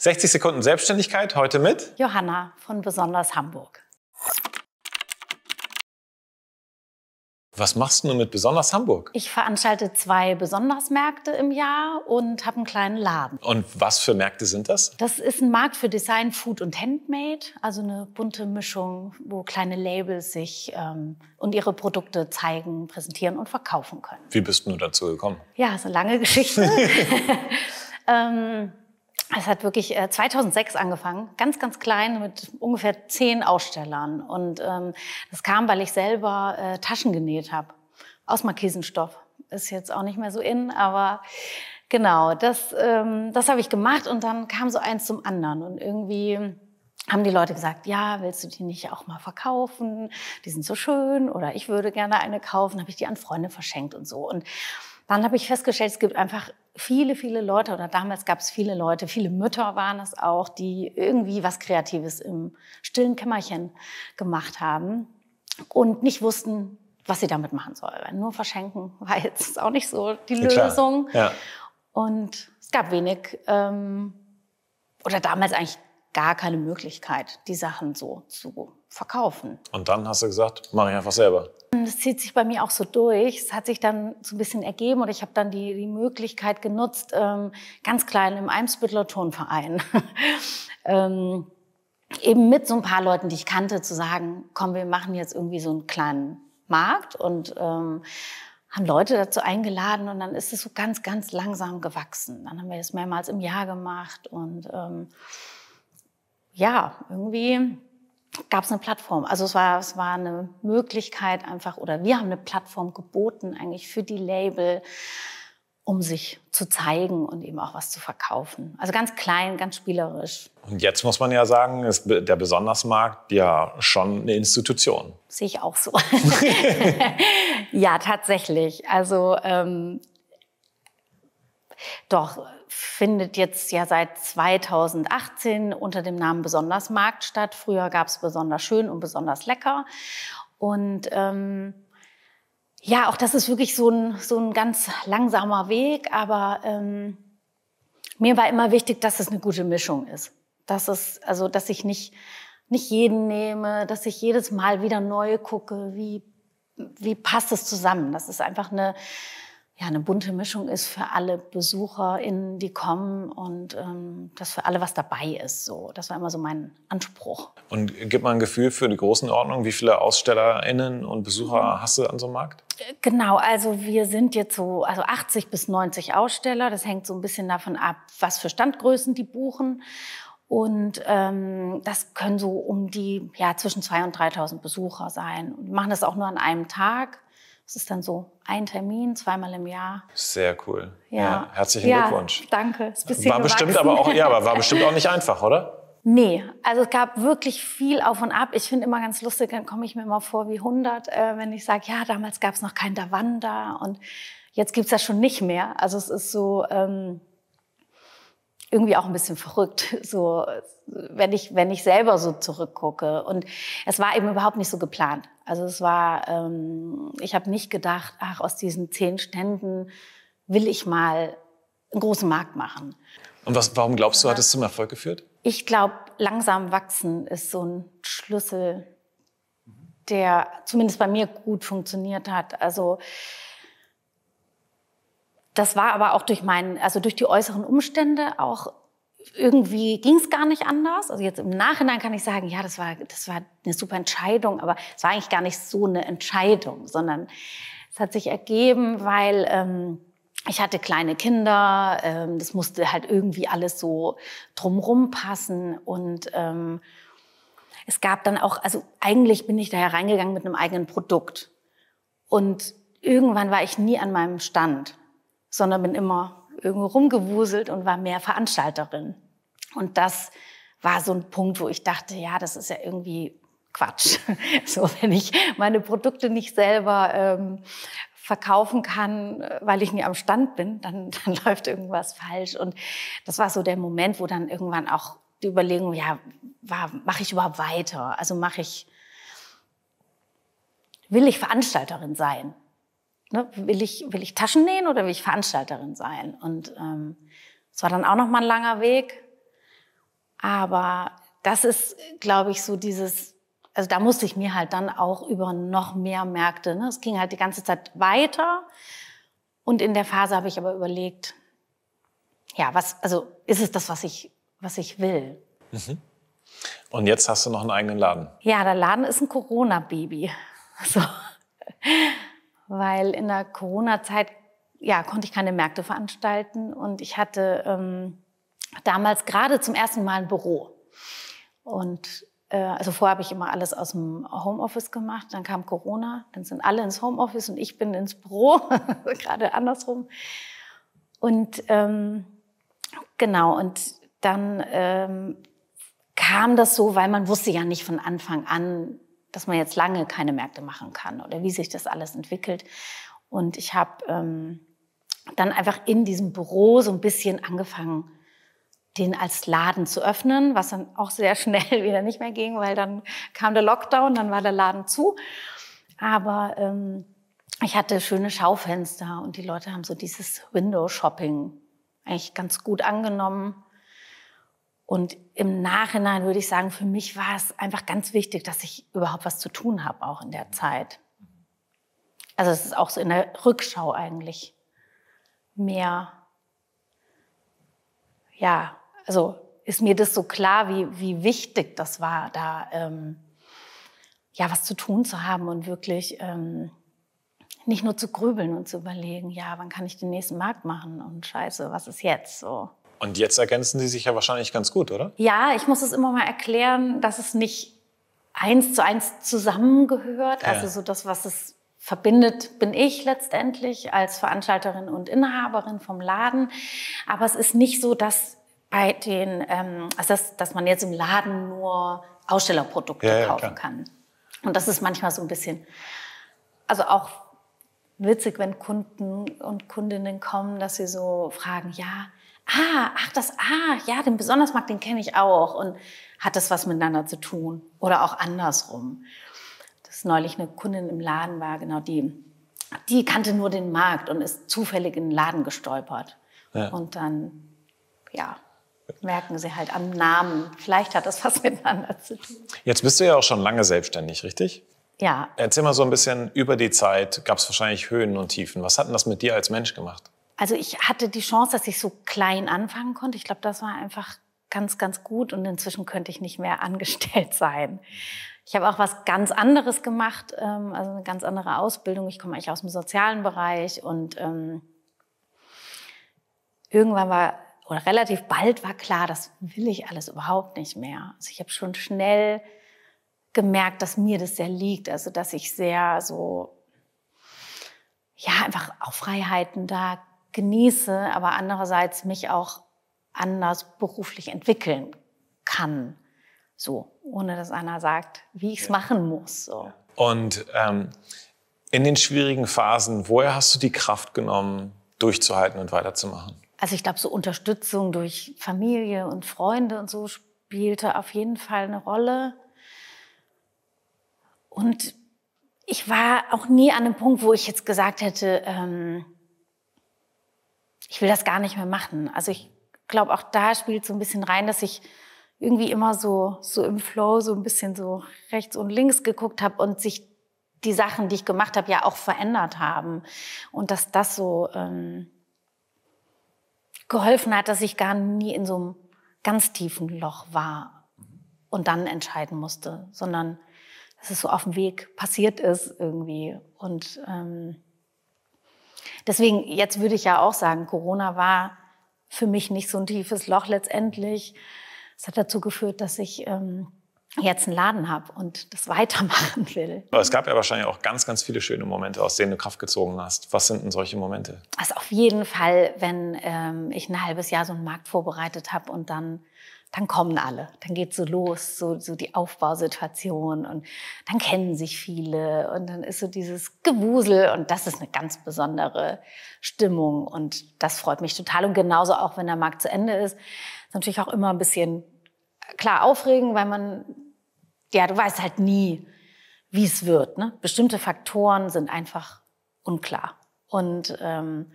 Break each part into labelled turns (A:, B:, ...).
A: 60 Sekunden Selbstständigkeit heute mit
B: Johanna von Besonders Hamburg.
A: Was machst du nun mit Besonders Hamburg?
B: Ich veranstalte zwei Besondersmärkte im Jahr und habe einen kleinen Laden.
A: Und was für Märkte sind das?
B: Das ist ein Markt für Design, Food und Handmade, also eine bunte Mischung, wo kleine Labels sich ähm, und ihre Produkte zeigen, präsentieren und verkaufen können.
A: Wie bist du dazu gekommen?
B: Ja, so lange Geschichte. ähm, es hat wirklich 2006 äh, angefangen, ganz, ganz klein, mit ungefähr zehn Ausstellern. Und ähm, das kam, weil ich selber äh, Taschen genäht habe, aus Markisenstoff. Ist jetzt auch nicht mehr so in, aber genau, das, ähm, das habe ich gemacht und dann kam so eins zum anderen. Und irgendwie haben die Leute gesagt, ja, willst du die nicht auch mal verkaufen? Die sind so schön oder ich würde gerne eine kaufen, habe ich die an Freunde verschenkt und so. Und dann habe ich festgestellt, es gibt einfach viele, viele Leute, oder damals gab es viele Leute, viele Mütter waren es auch, die irgendwie was Kreatives im stillen Kämmerchen gemacht haben und nicht wussten, was sie damit machen sollen. Nur verschenken war jetzt auch nicht so die ja, Lösung. Ja. Und es gab wenig, ähm, oder damals eigentlich gar keine Möglichkeit, die Sachen so zu verkaufen.
A: Und dann hast du gesagt, mache ich einfach selber.
B: Hm, das zieht sich bei mir auch so durch. Es hat sich dann so ein bisschen ergeben und ich habe dann die, die Möglichkeit genutzt, ähm, ganz klein im Eimsbüttler Turnverein. ähm, eben mit so ein paar Leuten, die ich kannte, zu sagen, komm, wir machen jetzt irgendwie so einen kleinen Markt und ähm, haben Leute dazu eingeladen und dann ist es so ganz, ganz langsam gewachsen. Dann haben wir das mehrmals im Jahr gemacht und ähm, ja, irgendwie gab es eine Plattform. Also es war, es war eine Möglichkeit einfach, oder wir haben eine Plattform geboten eigentlich für die Label, um sich zu zeigen und eben auch was zu verkaufen. Also ganz klein, ganz spielerisch.
A: Und jetzt muss man ja sagen, ist der Besondersmarkt ja schon eine Institution.
B: Sehe ich auch so. ja, tatsächlich. Also ähm, doch, findet jetzt ja seit 2018 unter dem Namen Besonders Markt statt. Früher gab es besonders schön und besonders lecker. Und ähm, ja, auch das ist wirklich so ein, so ein ganz langsamer Weg, aber ähm, mir war immer wichtig, dass es eine gute Mischung ist. Dass es, also, dass ich nicht, nicht jeden nehme, dass ich jedes Mal wieder neu gucke, wie, wie passt es zusammen. Das ist einfach eine, ja, eine bunte Mischung ist für alle BesucherInnen, die kommen und ähm, dass für alle was dabei ist. So. Das war immer so mein Anspruch.
A: Und gibt man ein Gefühl für die großen Ordnung? Wie viele AusstellerInnen und Besucher mhm. hast du an so einem Markt?
B: Äh, genau, also wir sind jetzt so also 80 bis 90 Aussteller. Das hängt so ein bisschen davon ab, was für Standgrößen die buchen. Und ähm, das können so um die ja, zwischen 2.000 und 3.000 Besucher sein. Und machen das auch nur an einem Tag das ist dann so ein Termin, zweimal im Jahr.
A: Sehr cool. Ja. ja herzlichen ja, Glückwunsch.
B: Danke. Ist ein bisschen war gewachsen. bestimmt aber auch, ja, aber war bestimmt auch nicht
A: einfach, oder?
B: Nee, also es gab wirklich viel auf und ab. Ich finde immer ganz lustig, dann komme ich mir immer vor wie 100, äh, wenn ich sage, ja, damals gab es noch kein Davanda und jetzt gibt es das schon nicht mehr. Also es ist so ähm, irgendwie auch ein bisschen verrückt, so wenn ich, wenn ich selber so zurückgucke. Und es war eben überhaupt nicht so geplant. Also es war, ähm, ich habe nicht gedacht, ach, aus diesen zehn Ständen will ich mal einen großen Markt machen.
A: Und was, warum glaubst du, hat es zum Erfolg geführt?
B: Ich glaube, langsam wachsen ist so ein Schlüssel, der zumindest bei mir gut funktioniert hat. Also das war aber auch durch meinen, also durch die äußeren Umstände auch irgendwie ging es gar nicht anders. Also jetzt im Nachhinein kann ich sagen, ja, das war, das war eine super Entscheidung, aber es war eigentlich gar nicht so eine Entscheidung, sondern es hat sich ergeben, weil ähm, ich hatte kleine Kinder, ähm, das musste halt irgendwie alles so drumrum passen und ähm, es gab dann auch, also eigentlich bin ich da hereingegangen mit einem eigenen Produkt und irgendwann war ich nie an meinem Stand, sondern bin immer irgendwo rumgewuselt und war mehr Veranstalterin. Und das war so ein Punkt, wo ich dachte, ja, das ist ja irgendwie Quatsch. So, wenn ich meine Produkte nicht selber ähm, verkaufen kann, weil ich nie am Stand bin, dann, dann läuft irgendwas falsch. Und das war so der Moment, wo dann irgendwann auch die Überlegung, ja, mache ich überhaupt weiter? Also mache ich, will ich Veranstalterin sein? Ne? Will, ich, will ich Taschen nähen oder will ich Veranstalterin sein? Und es ähm, war dann auch noch mal ein langer Weg. Aber das ist, glaube ich, so dieses, also da musste ich mir halt dann auch über noch mehr Märkte, ne? es ging halt die ganze Zeit weiter. Und in der Phase habe ich aber überlegt, ja, was, also ist es das, was ich, was ich will?
A: Mhm. Und jetzt hast du noch einen eigenen Laden.
B: Ja, der Laden ist ein Corona-Baby. So. Weil in der Corona-Zeit, ja, konnte ich keine Märkte veranstalten und ich hatte, ähm, damals gerade zum ersten Mal ein Büro. Und äh, also vorher habe ich immer alles aus dem Homeoffice gemacht, dann kam Corona, dann sind alle ins Homeoffice und ich bin ins Büro, gerade andersrum. Und ähm, genau, und dann ähm, kam das so, weil man wusste ja nicht von Anfang an, dass man jetzt lange keine Märkte machen kann oder wie sich das alles entwickelt. Und ich habe ähm, dann einfach in diesem Büro so ein bisschen angefangen, den als Laden zu öffnen, was dann auch sehr schnell wieder nicht mehr ging, weil dann kam der Lockdown, dann war der Laden zu. Aber ähm, ich hatte schöne Schaufenster und die Leute haben so dieses Window-Shopping eigentlich ganz gut angenommen. Und im Nachhinein würde ich sagen, für mich war es einfach ganz wichtig, dass ich überhaupt was zu tun habe, auch in der Zeit. Also es ist auch so in der Rückschau eigentlich mehr, ja, also ist mir das so klar, wie, wie wichtig das war, da ähm, ja was zu tun zu haben und wirklich ähm, nicht nur zu grübeln und zu überlegen, ja, wann kann ich den nächsten Markt machen und scheiße, was ist jetzt so.
A: Und jetzt ergänzen Sie sich ja wahrscheinlich ganz gut, oder?
B: Ja, ich muss es immer mal erklären, dass es nicht eins zu eins zusammengehört. Ja. Also so das, was es verbindet, bin ich letztendlich als Veranstalterin und Inhaberin vom Laden. Aber es ist nicht so, dass bei den, ähm, also das, dass man jetzt im Laden nur Ausstellerprodukte ja, ja, kaufen klar. kann. Und das ist manchmal so ein bisschen, also auch witzig, wenn Kunden und Kundinnen kommen, dass sie so fragen, ja, ah, ach das, ah, ja, den Besondersmarkt, den kenne ich auch und hat das was miteinander zu tun oder auch andersrum. Das neulich eine Kundin im Laden war, genau die, die kannte nur den Markt und ist zufällig in den Laden gestolpert. Ja. Und dann, ja, merken sie halt am Namen. Vielleicht hat das was miteinander zu tun.
A: Jetzt bist du ja auch schon lange selbstständig, richtig? Ja. Erzähl mal so ein bisschen über die Zeit. Gab es wahrscheinlich Höhen und Tiefen. Was hat denn das mit dir als Mensch gemacht?
B: Also ich hatte die Chance, dass ich so klein anfangen konnte. Ich glaube, das war einfach ganz, ganz gut. Und inzwischen könnte ich nicht mehr angestellt sein. Ich habe auch was ganz anderes gemacht, ähm, also eine ganz andere Ausbildung. Ich komme eigentlich aus dem sozialen Bereich und ähm, irgendwann war oder relativ bald war klar, das will ich alles überhaupt nicht mehr. Also ich habe schon schnell gemerkt, dass mir das sehr liegt, also dass ich sehr so ja einfach auch Freiheiten da genieße, aber andererseits mich auch anders beruflich entwickeln kann, so ohne dass einer sagt, wie ich es ja. machen muss. So.
A: Und ähm, in den schwierigen Phasen, woher hast du die Kraft genommen, durchzuhalten und weiterzumachen?
B: Also ich glaube, so Unterstützung durch Familie und Freunde und so spielte auf jeden Fall eine Rolle. Und ich war auch nie an einem Punkt, wo ich jetzt gesagt hätte, ähm, ich will das gar nicht mehr machen. Also ich glaube, auch da spielt so ein bisschen rein, dass ich irgendwie immer so, so im Flow, so ein bisschen so rechts und links geguckt habe und sich die Sachen, die ich gemacht habe, ja auch verändert haben. Und dass das so... Ähm, geholfen hat, dass ich gar nie in so einem ganz tiefen Loch war und dann entscheiden musste, sondern dass es so auf dem Weg passiert ist irgendwie. Und ähm, deswegen, jetzt würde ich ja auch sagen, Corona war für mich nicht so ein tiefes Loch letztendlich. Es hat dazu geführt, dass ich ähm, jetzt einen Laden habe und das weitermachen will.
A: Aber es gab ja wahrscheinlich auch ganz, ganz viele schöne Momente, aus denen du Kraft gezogen hast. Was sind denn solche Momente?
B: Also auf jeden Fall, wenn ähm, ich ein halbes Jahr so einen Markt vorbereitet habe und dann dann kommen alle, dann geht so los, so, so die Aufbausituation und dann kennen sich viele und dann ist so dieses Gewusel und das ist eine ganz besondere Stimmung und das freut mich total und genauso auch, wenn der Markt zu Ende ist, ist natürlich auch immer ein bisschen klar aufregen, weil man, ja, du weißt halt nie, wie es wird. Ne? Bestimmte Faktoren sind einfach unklar. Und ähm,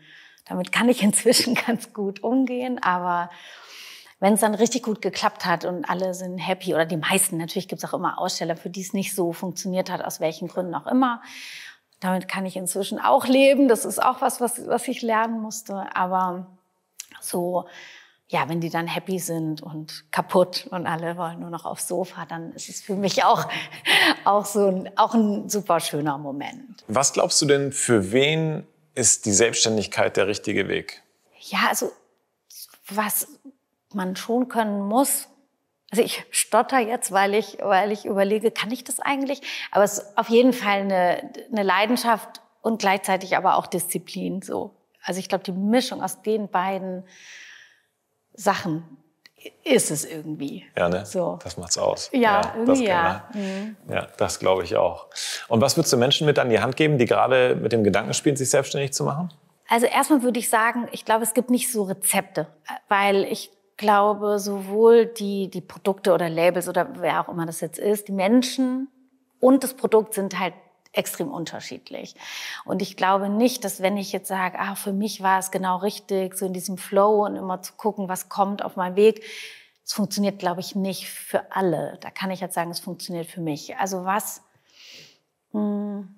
B: damit kann ich inzwischen ganz gut umgehen, aber wenn es dann richtig gut geklappt hat und alle sind happy oder die meisten, natürlich gibt es auch immer Aussteller, für die es nicht so funktioniert hat, aus welchen Gründen auch immer. Damit kann ich inzwischen auch leben. Das ist auch was, was, was ich lernen musste. Aber so ja, wenn die dann happy sind und kaputt und alle wollen nur noch aufs Sofa, dann ist es für mich auch, auch so ein, auch ein super schöner Moment.
A: Was glaubst du denn, für wen ist die Selbstständigkeit der richtige Weg?
B: Ja, also was man schon können muss, also ich stotter jetzt, weil ich, weil ich überlege, kann ich das eigentlich? Aber es ist auf jeden Fall eine, eine Leidenschaft und gleichzeitig aber auch Disziplin so. Also ich glaube, die Mischung aus den beiden Sachen ist es irgendwie.
A: Ja, ne? So. Das macht's aus. Ja,
B: ja irgendwie ja. Mhm.
A: Ja, das glaube ich auch. Und was würdest du Menschen mit an die Hand geben, die gerade mit dem Gedanken spielen, sich selbstständig zu machen?
B: Also erstmal würde ich sagen, ich glaube, es gibt nicht so Rezepte, weil ich glaube, sowohl die, die Produkte oder Labels oder wer auch immer das jetzt ist, die Menschen und das Produkt sind halt extrem unterschiedlich. Und ich glaube nicht, dass wenn ich jetzt sage, ah, für mich war es genau richtig, so in diesem Flow und immer zu gucken, was kommt auf meinem Weg, es funktioniert, glaube ich, nicht für alle. Da kann ich jetzt sagen, es funktioniert für mich. Also was, mh, hm,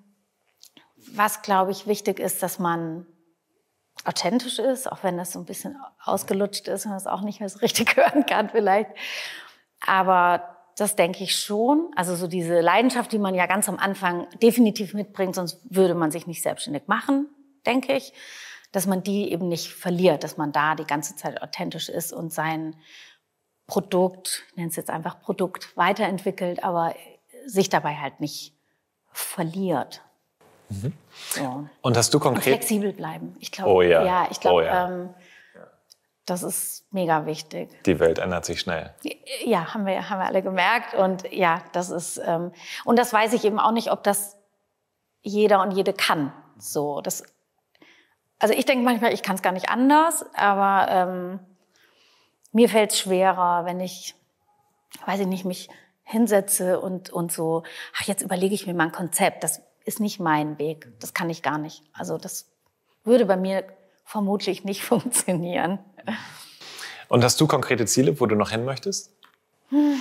B: was glaube ich, wichtig ist, dass man authentisch ist, auch wenn das so ein bisschen ausgelutscht ist und man es auch nicht mehr so richtig hören kann vielleicht. Aber das denke ich schon. Also so diese Leidenschaft, die man ja ganz am Anfang definitiv mitbringt, sonst würde man sich nicht selbstständig machen, denke ich, dass man die eben nicht verliert, dass man da die ganze Zeit authentisch ist und sein Produkt, ich nenne es jetzt einfach Produkt, weiterentwickelt, aber sich dabei halt nicht verliert. Mhm. So. Und hast du konkret und flexibel bleiben? Ich glaube, oh ja. ja, ich glaube. Oh ja. Ähm, das ist mega wichtig.
A: Die Welt ändert sich schnell.
B: Ja, haben wir, haben wir alle gemerkt. Und ja, das ist, ähm, und das weiß ich eben auch nicht, ob das jeder und jede kann. So, das, also ich denke manchmal, ich kann es gar nicht anders, aber ähm, mir fällt es schwerer, wenn ich, weiß ich nicht, mich hinsetze und, und so, ach, jetzt überlege ich mir mal ein Konzept. Das ist nicht mein Weg. Das kann ich gar nicht. Also das würde bei mir vermutlich nicht funktionieren.
A: Und hast du konkrete Ziele, wo du noch hin möchtest? Hm,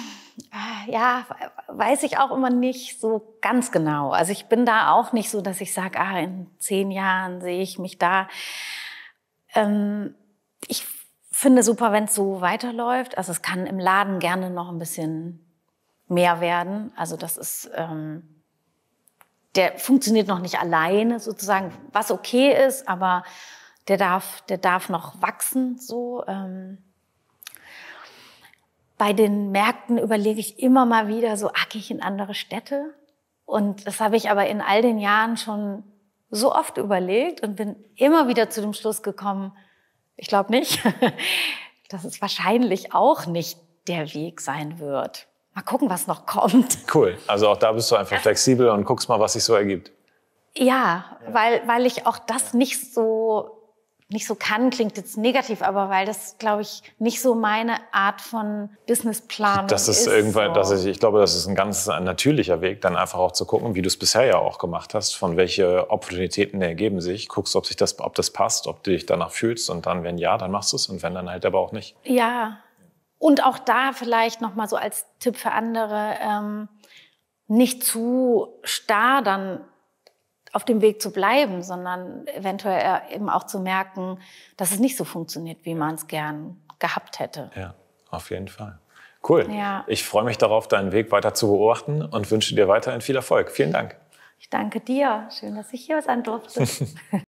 B: ja, weiß ich auch immer nicht so ganz genau. Also ich bin da auch nicht so, dass ich sage, ah, in zehn Jahren sehe ich mich da. Ähm, ich finde super, wenn es so weiterläuft. Also es kann im Laden gerne noch ein bisschen mehr werden. Also das ist, ähm, der funktioniert noch nicht alleine sozusagen, was okay ist, aber der darf, der darf noch wachsen. So. Ähm, bei den Märkten überlege ich immer mal wieder, so acke ah, ich in andere Städte. Und das habe ich aber in all den Jahren schon so oft überlegt und bin immer wieder zu dem Schluss gekommen, ich glaube nicht, dass es wahrscheinlich auch nicht der Weg sein wird. Mal gucken, was noch kommt.
A: Cool. Also auch da bist du einfach flexibel und guckst mal, was sich so ergibt.
B: Ja, ja. Weil, weil ich auch das nicht so nicht so kann, klingt jetzt negativ, aber weil das, glaube ich, nicht so meine Art von Businessplanung das ist. irgendwann, so. das
A: ist, ich glaube, das ist ein ganz natürlicher Weg, dann einfach auch zu gucken, wie du es bisher ja auch gemacht hast, von welche Opportunitäten ergeben sich, guckst, ob sich das, ob das passt, ob du dich danach fühlst und dann, wenn ja, dann machst du es und wenn dann halt aber auch nicht.
B: Ja. Und auch da vielleicht nochmal so als Tipp für andere, ähm, nicht zu starr dann auf dem Weg zu bleiben, sondern eventuell eben auch zu merken, dass es nicht so funktioniert, wie man es gern gehabt hätte.
A: Ja, auf jeden Fall. Cool. Ja. Ich freue mich darauf, deinen Weg weiter zu beobachten und wünsche dir weiterhin viel Erfolg. Vielen Dank.
B: Ich danke dir. Schön, dass ich hier sein durfte.